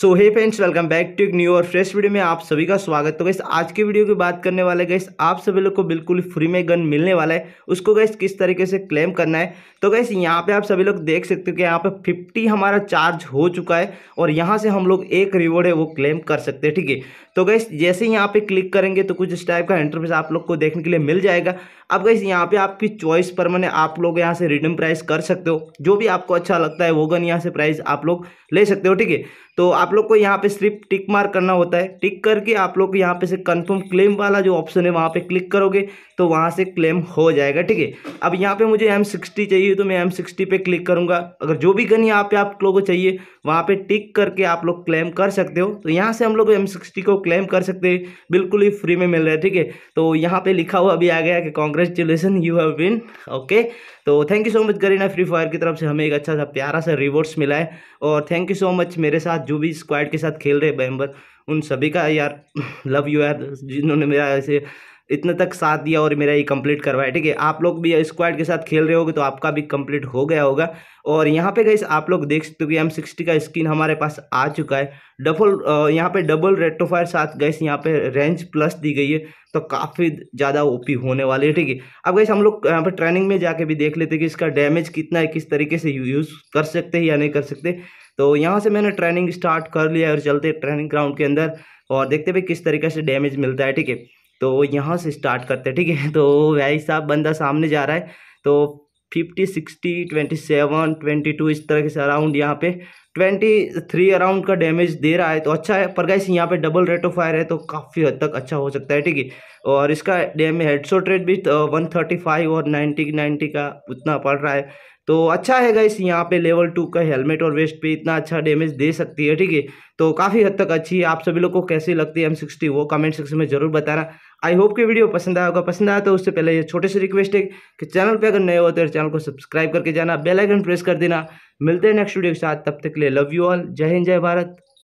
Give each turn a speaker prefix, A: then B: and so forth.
A: so hey friends welcome back to एक new और fresh video में आप सभी का स्वागत तो गैस आज की वीडियो की बात करने वाले गैस आप सभी लोग को बिल्कुल फ्री में गन मिलने वाला है उसको गैस किस तरीके से क्लेम करना है तो गैस यहाँ पे आप सभी लोग देख सकते हो कि यहाँ पे 50 हमारा चार्ज हो चुका है और यहाँ से हम लोग एक रिवॉर्ड है वो क्लेम कर सकते हैं ठीक है तो गैस जैसे ही यहाँ पे क्लिक करेंगे तो कुछ इस टाइप का इंटरफेस आप लोग को देखने के लिए मिल जाएगा अब गैस यहाँ पे आपकी चॉइस पर मैंने आप लोग यहाँ से रिटर्न प्राइस कर सकते हो जो भी आपको अच्छा लगता है वो गन यहाँ से प्राइस आप लोग ले सकते हो ठीक है तो आप लोग को यहाँ पे सिर्फ टिक मार करना होता है टिक करके आप लोग यहाँ पे से कंफर्म क्लेम वाला जो ऑप्शन है वहाँ पे क्लिक करोगे तो वहाँ से क्लेम हो जाएगा ठीक है अब यहाँ पे मुझे एम सिक्सटी चाहिए तो मैं एम सिक्सटी पे क्लिक करूँगा अगर जो भी गन यहाँ पे आप लोगों को चाहिए वहाँ पे टिक करके आप लोग क्लेम कर सकते हो तो यहाँ से हम लोग एम सिक्सटी को क्लेम कर सकते हैं बिल्कुल ही फ्री में मिल रहा है ठीक है तो यहाँ पे लिखा हुआ अभी आ गया कि congratulations you have been okay तो thank you so much Kareena Free Fire की तरफ से हमें एक अच्छा सा प्यारा सा रिवॉर्ड्स मिला है और थैंक यू सो मच मेरे साथ साथ जो भी स्क्वाड के साथ खेल रहे मेम्बर उन सभी का यार लव यू यार जिन्होंने मेरा ऐसे इतना तक साथ दिया और मेरा ये कंप्लीट करवाया ठीक है आप लोग भी स्क्वाड के साथ खेल रहे होगे तो आपका भी कंप्लीट हो गया होगा और यहाँ पे गई आप लोग देख सकते हो कि एम सिक्सटी का स्किन हमारे पास आ चुका है डबल यहाँ पे डबल रेटोफायर साथ गई यहाँ पे रेंज प्लस दी गई है तो काफ़ी ज़्यादा ओपी होने वाली है ठीक है अब गई हम लोग यहाँ पर ट्रेनिंग में जाके भी देख लेते हैं कि इसका डैमेज कितना है किस तरीके से यूज़ कर सकते हैं या नहीं कर सकते तो यहाँ से मैंने ट्रेनिंग स्टार्ट कर लिया और चलते ट्रेनिंग ग्राउंड के अंदर और देखते भाई किस तरीके से डैमेज मिलता है ठीक है तो यहाँ से स्टार्ट करते हैं ठीक है तो भाई साहब बंदा सामने जा रहा है तो fifty sixty twenty seven twenty two इस तरह के से अराउंड यहाँ पे ट्वेंटी थ्री अराउंड का डैमेज दे रहा है तो अच्छा है पर गाइस यहाँ पे डबल रेट ऑफ फायर है तो काफ़ी हद तक अच्छा हो सकता है ठीक है और इसका डैमेज हेडसोट रेट भी वन थर्टी फाइव और नाइन्टी नाइन्टी का उतना पड़ रहा है तो अच्छा है गाइस यहाँ पे लेवल टू का हेलमेट और वेस्ट पे इतना अच्छा डैमेज दे सकती है ठीक है तो काफ़ी हद तक अच्छी है आप सभी लोग को कैसी लगती है एम सिक्सटी वो कमेंट सेक्शन में जरूर बताना आई होप कि वीडियो पसंद आया होगा पसंद आया तो उससे पहले ये छोटे से रिक्वेस्ट है कि चैनल पे अगर नए हो तो चैनल को सब्सक्राइब करके जाना बेल आइकन प्रेस कर देना मिलते हैं नेक्स्ट वीडियो के साथ तब तक के लिए लव यू ऑल जय हिंद जय भारत